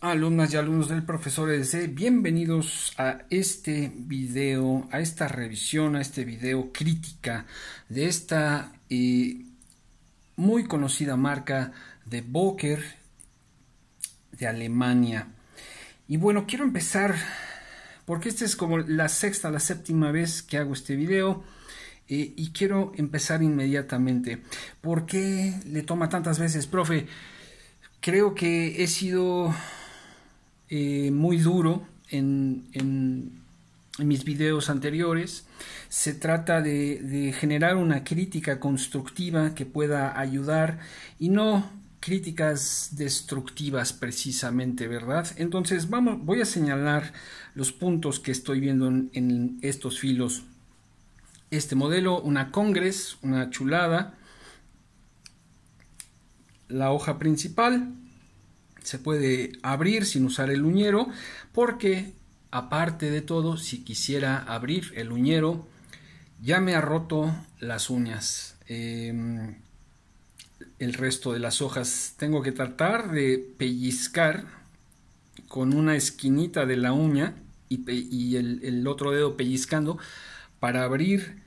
alumnas y alumnos del profesor EDC, bienvenidos a este video, a esta revisión, a este video crítica de esta eh, muy conocida marca de Boker de Alemania. Y bueno, quiero empezar porque esta es como la sexta, la séptima vez que hago este video. Eh, y quiero empezar inmediatamente. ¿Por qué le toma tantas veces, profe? Creo que he sido eh, muy duro en, mis videos anteriores. Se trata de, generar una crítica constructiva que pueda ayudar y no críticas destructivas precisamente, ¿verdad? Entonces vamos, voy a señalar los puntos que estoy viendo en, estos filos. Este modelo, una Congress, una chulada, la hoja principal, se puede abrir sin usar el uñero porque aparte de todo si quisiera abrir el uñero ya me ha roto las uñas em, el resto de las hojas tengo que tratar de pellizcar con una esquinita de la uña y, el, otro dedo pellizcando para abrir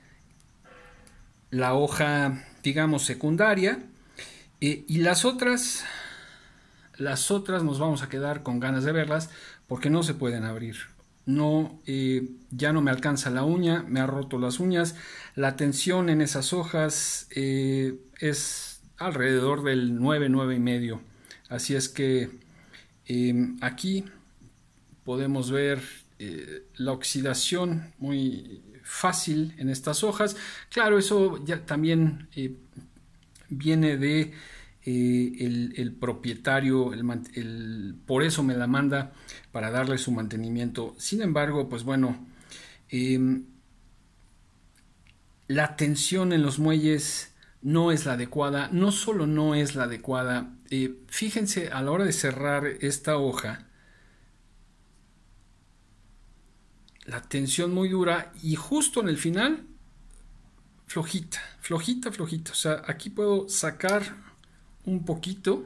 la hoja digamos secundaria eh, y las otras las otras nos vamos a quedar con ganas de verlas porque no se pueden abrir. No, eh, ya no me alcanza la uña, me ha roto las uñas. La tensión en esas hojas eh, es alrededor del 9, 9 y medio. Así es que em, aquí podemos ver eh, la oxidación muy fácil en estas hojas. Claro, eso ya también viene de eh, el, propietario, por eso me la manda para darle su mantenimiento. Sin embargo, pues bueno, em, la tensión en los muelles no es la adecuada, no solo no es la adecuada, eh, fíjense a la hora de cerrar esta hoja, la tensión muy dura y justo en el final, flojita, flojita, flojita. O sea, aquí puedo sacar un poquito.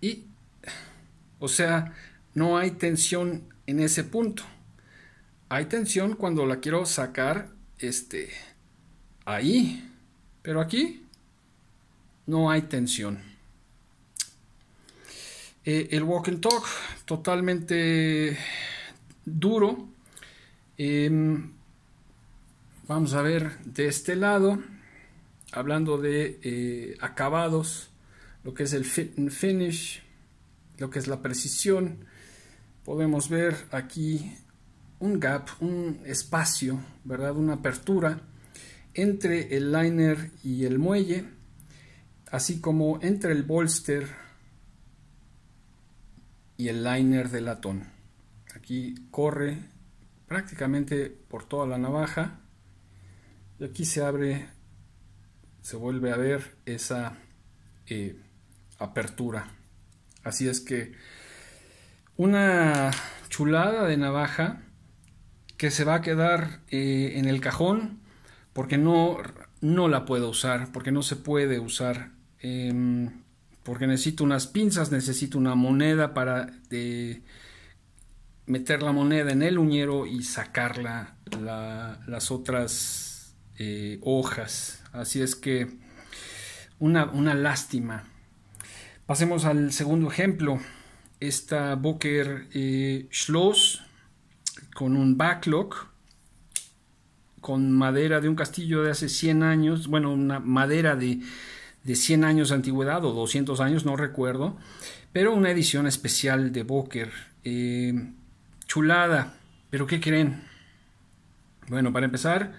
Y, o sea, no hay tensión en ese punto. Hay tensión cuando la quiero sacar, este, ahí. Pero aquí no hay tensión. Eh, el walk and talk, totalmente duro. Em, vamos a ver de este lado hablando de eh, acabados, lo que es el fit finish, lo que es la precisión, podemos ver aquí un gap, un espacio, ¿verdad? Una apertura entre el liner y el muelle, así como entre el bolster y el liner de latón. Aquí corre prácticamente por toda la navaja y aquí se abre se vuelve a ver esa eh, apertura. Así es que una chulada de navaja que se va a quedar eh, en el cajón porque no, no la puedo usar, porque no se puede usar, em, porque necesito unas pinzas, necesito una moneda para eh, meter la moneda en el uñero y sacarla las otras hojas Así es que una, una lástima. Pasemos al segundo ejemplo. Esta Booker eh, Schloss con un backlog con madera de un castillo de hace 100 años, bueno, una madera de, 100 años de antigüedad o 200 años, no recuerdo, pero una edición especial de Booker. Eh, chulada, pero ¿qué creen? Bueno, para empezar,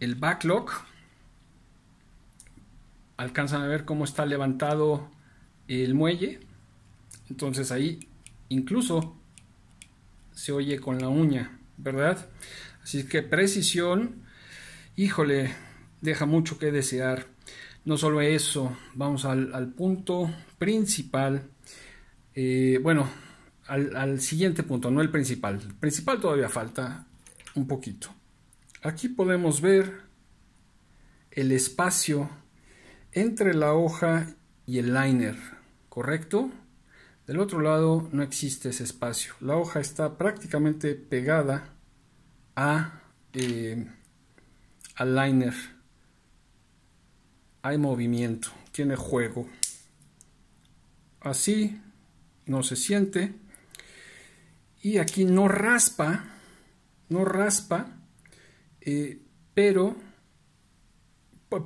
el backlog alcanzan a ver cómo está levantado el muelle. Entonces ahí incluso se oye con la uña, ¿verdad? Así que precisión, híjole, deja mucho que desear. No solo eso, vamos al, punto principal. Eh, bueno, al, al siguiente punto, no el principal. El principal todavía falta un poquito. Aquí podemos ver el espacio entre la hoja y el liner, ¿correcto? Del otro lado no existe ese espacio. La hoja está prácticamente pegada a, eh, al liner. Hay movimiento, tiene juego. Así no se siente. Y aquí no raspa, no raspa, eh, pero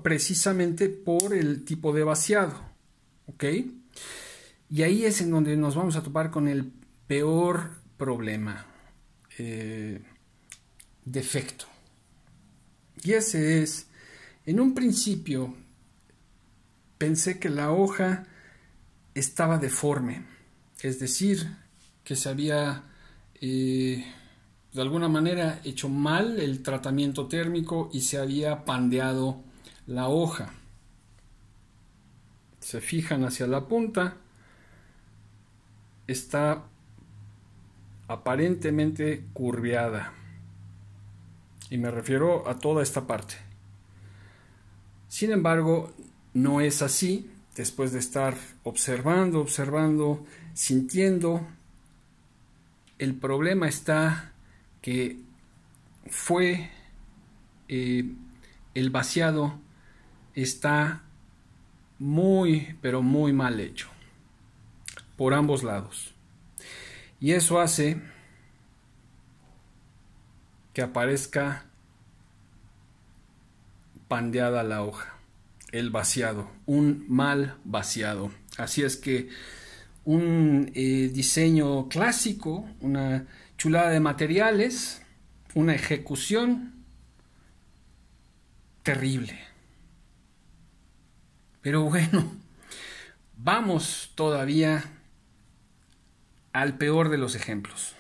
precisamente por el tipo de vaciado. ¿Ok? Y ahí es en donde nos vamos a topar con el peor problema, eh, defecto. Y ese es, en un principio pensé que la hoja estaba deforme, es decir, que se había eh, de alguna manera hecho mal el tratamiento térmico y se había pandeado la hoja. Se fijan hacia la punta. Está aparentemente curviada. Y me refiero a toda esta parte. Sin embargo, no es así. Después de estar observando, observando, sintiendo, el problema está que fue eh, el vaciado está muy, pero muy mal hecho. Por ambos lados. Y eso hace que aparezca pandeada la hoja, el vaciado, un mal vaciado. Así es que un eh, diseño clásico, una chulada de materiales, una ejecución terrible. Pero bueno, vamos todavía al peor de los ejemplos.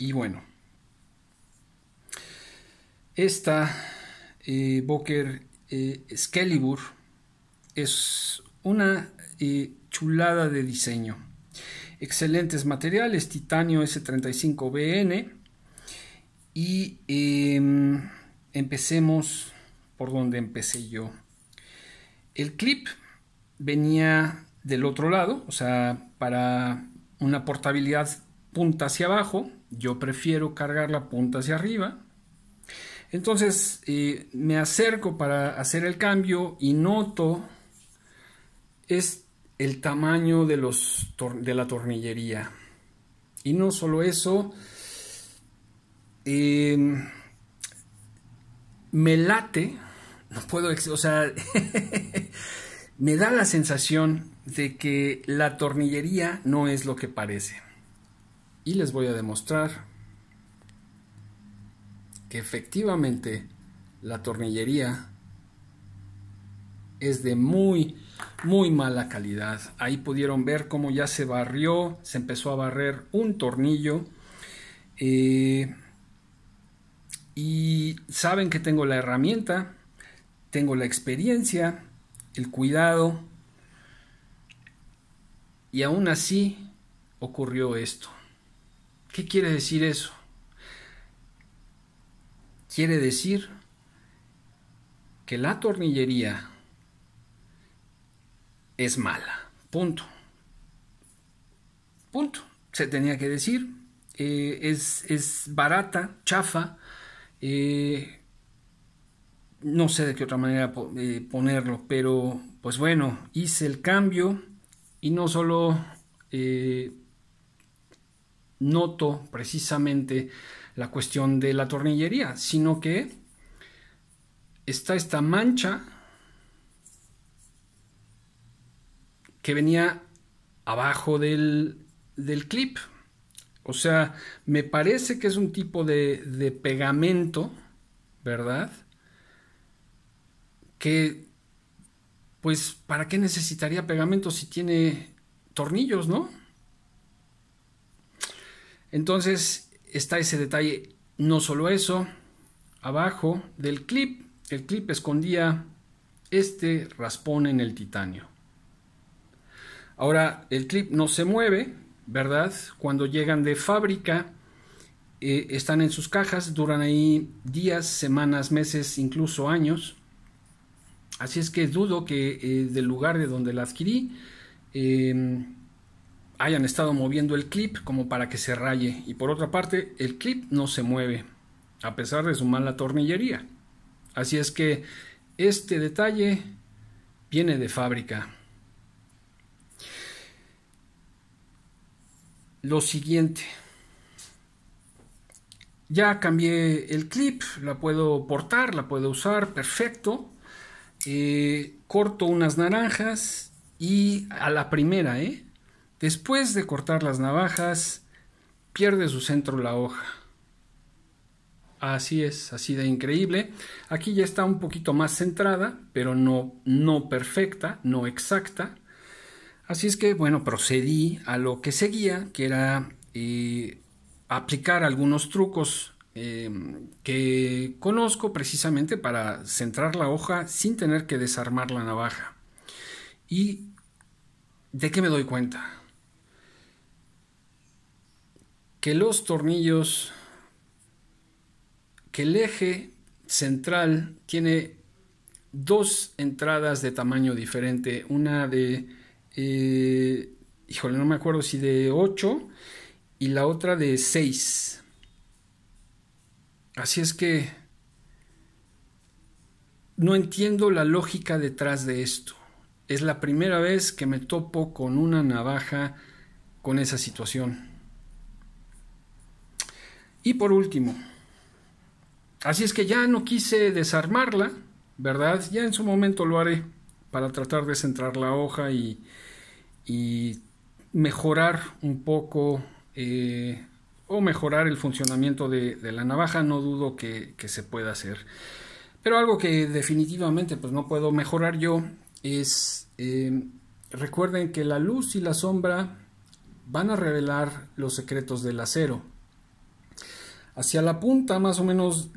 Y bueno, esta eh, Boker eh, es una eh, chulada de diseño. Excelentes materiales, titanio S35BN. Y em, empecemos por donde empecé yo el clip venía del otro lado, o sea, para una portabilidad punta hacia abajo, yo prefiero cargar la punta hacia arriba. Entonces eh, me acerco para hacer el cambio y noto es el tamaño de, los, de la tornillería. Y no solo eso, em, me late no puedo, o sea, me da la sensación de que la tornillería no es lo que parece. Y les voy a demostrar que efectivamente la tornillería es de muy, muy mala calidad. Ahí pudieron ver cómo ya se barrió, se empezó a barrer un tornillo. Eh, y saben que tengo la herramienta, tengo la experiencia, el cuidado, y aún así ocurrió esto. ¿Qué quiere decir eso? Quiere decir que la tornillería es mala. Punto. Punto. Se tenía que decir. Eh, es, barata, chafa. Eh, no sé de qué otra manera eh, ponerlo, pero pues bueno, hice el cambio y no solo eh, noto precisamente la cuestión de la tornillería, sino que está esta mancha que venía abajo del, clip. O sea, me parece que es un tipo de pegamento, ¿verdad? que, pues, ¿para qué necesitaría pegamento si tiene tornillos, no? Entonces, está ese detalle. No solo eso, abajo del clip, el clip escondía este raspón en el titanio. Ahora, el clip no se mueve, ¿verdad? Cuando llegan de fábrica, eh, están en sus cajas, duran ahí días, semanas, meses, incluso años. Así es que dudo que eh, del lugar de donde la adquirí em, hayan estado moviendo el clip como para que se raye. Y por otra parte, el clip no se mueve, a pesar de su mala tornillería. Así es que este detalle viene de fábrica. Lo siguiente. Ya cambié el clip, la puedo portar, la puedo usar, perfecto eh, corto unas naranjas y a la primera, ¿eh? Después de cortar las navajas, pierde su centro la hoja. Así es, así de increíble. Aquí ya está un poquito más centrada, pero no, no perfecta, no exacta. Así es que, bueno, procedí a lo que seguía, que era eh, aplicar algunos trucos Em, que conozco precisamente para centrar la hoja sin tener que desarmar la navaja. ¿Y de qué me doy cuenta? Que los tornillos, que el eje central tiene dos entradas de tamaño diferente, una de, eh, híjole, no me acuerdo si de 8 y la otra de 6. Así es que no entiendo la lógica detrás de esto. Es la primera vez que me topo con una navaja con esa situación. Y por último, así es que ya no quise desarmarla, ¿verdad? Ya en su momento lo haré para tratar de centrar la hoja y, mejorar un poco eh, o mejorar el funcionamiento de, la navaja, no dudo que, se pueda hacer. Pero algo que definitivamente pues, no puedo mejorar yo es, eh, recuerden que la luz y la sombra van a revelar los secretos del acero. Hacia la punta, más o menos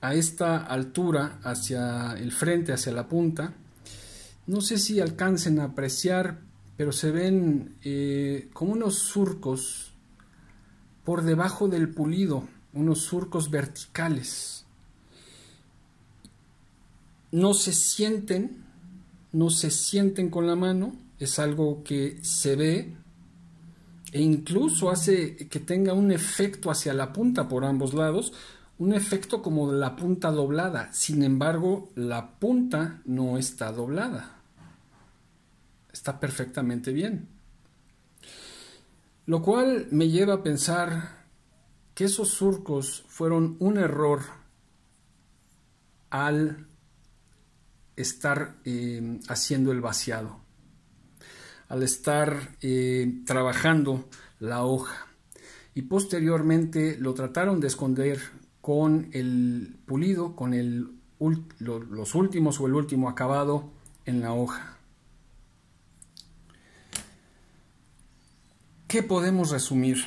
a esta altura, hacia el frente, hacia la punta, no sé si alcancen a apreciar, pero se ven eh, como unos surcos por debajo del pulido, unos surcos verticales. No se sienten, no se sienten con la mano, es algo que se ve e incluso hace que tenga un efecto hacia la punta por ambos lados, un efecto como de la punta doblada. Sin embargo, la punta no está doblada. Está perfectamente bien. Lo cual me lleva a pensar que esos surcos fueron un error al estar eh, haciendo el vaciado, al estar eh, trabajando la hoja. Y posteriormente lo trataron de esconder con el pulido, con los últimos o el último acabado en la hoja. ¿Qué podemos resumir?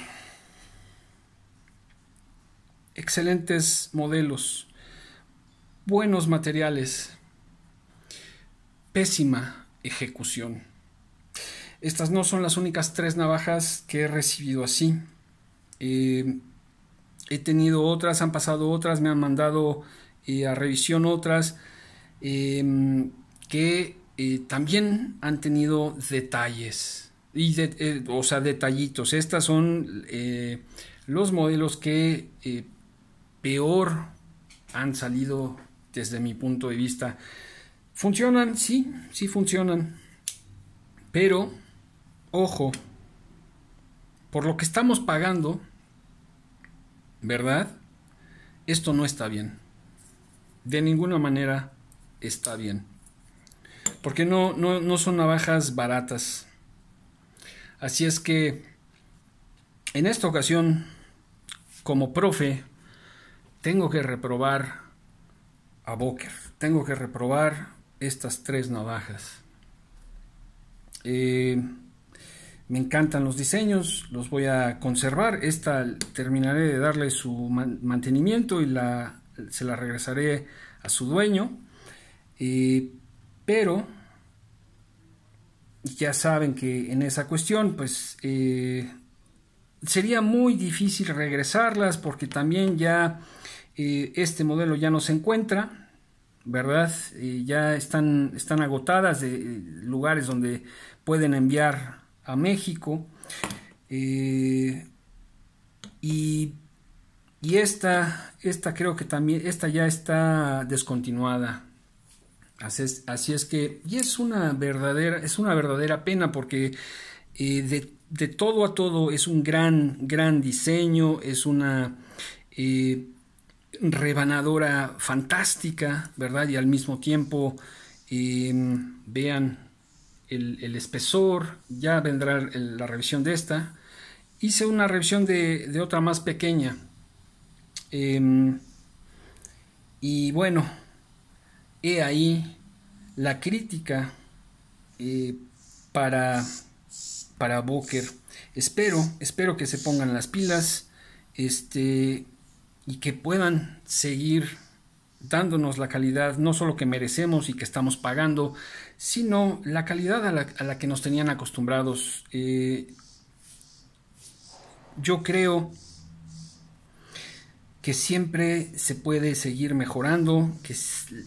Excelentes modelos, buenos materiales, pésima ejecución. Estas no son las únicas tres navajas que he recibido así. Eh, he tenido otras, han pasado otras, me han mandado eh, a revisión otras eh, que también han tenido detalles. Y eh, o sea, detallitos. Estas son eh, los modelos que eh, peor han salido desde mi punto de vista. Funcionan, sí, sí funcionan. Pero, ojo, por lo que estamos pagando, ¿verdad? Esto no está bien. De ninguna manera está bien. Porque no, no son navajas baratas Así es que en esta ocasión, como profe, tengo que reprobar a Boker. Tengo que reprobar estas tres navajas. Eh, me encantan los diseños, los voy a conservar. Esta terminaré de darle su mantenimiento y la, se la regresaré a su dueño. Eh, pero ya saben que en esa cuestión, pues eh, sería muy difícil regresarlas porque también ya eh, este modelo ya no se encuentra, ¿verdad? Eh, ya están, están agotadas de lugares donde pueden enviar a México. y, y esta, esta creo que también, esta ya está descontinuada Así es, que, y es una verdadera, es una verdadera pena porque eh, de, todo a todo es un gran, gran diseño, es una eh, rebanadora fantástica, ¿verdad? Y al mismo tiempo, eh, vean el, espesor, ya vendrá la revisión de esta. Hice una revisión de, de otra más pequeña. Em, y bueno, He ahí la crítica eh, para, para Booker. Espero, espero que se pongan las pilas este, y que puedan seguir dándonos la calidad, no solo que merecemos y que estamos pagando, sino la calidad a la, a la que nos tenían acostumbrados. Eh, yo creo que siempre se puede seguir mejorando,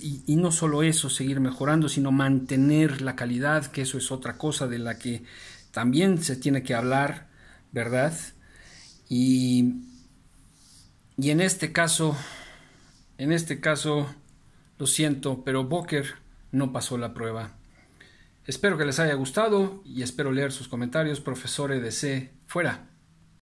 y, no solo eso, seguir mejorando, sino mantener la calidad, que eso es otra cosa de la que también se tiene que hablar, ¿verdad? Y, y en este caso, en este caso, lo siento, pero Boker no pasó la prueba. Espero que les haya gustado y espero leer sus comentarios, profesor EDC, fuera.